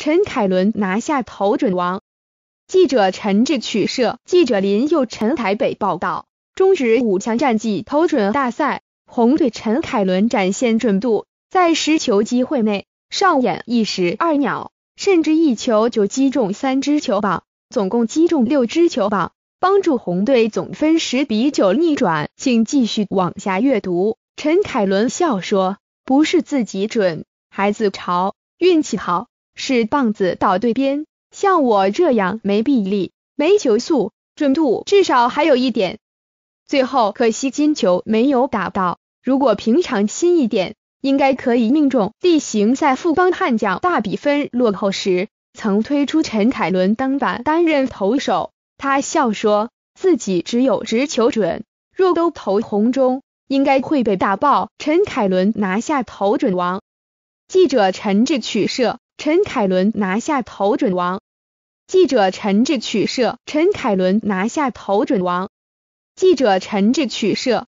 陈凯伦拿下投准王。记者陈志取摄，记者林佑陈台北报道。中职五强战绩投准大赛，红队陈凯伦展现准度，在十球机会内上演一石二鸟，甚至一球就击中三只球棒，总共击中六只球棒，帮助红队总分十比九逆转。请继续往下阅读。陈凯伦笑说：“不是自己准，孩子潮，运气好。”是棒子倒对边，像我这样没臂力、没球速、准度，至少还有一点。最后可惜金球没有打到，如果平常心一点，应该可以命中。地形赛富邦悍将大比分落后时，曾推出陈凯伦当板担任投手，他笑说自己只有直球准，若都投红中，应该会被打爆。陈凯伦拿下投准王。记者陈志取摄。陈凯伦拿下投准王，记者陈志取舍，陈凯伦拿下投准王，记者陈志取舍。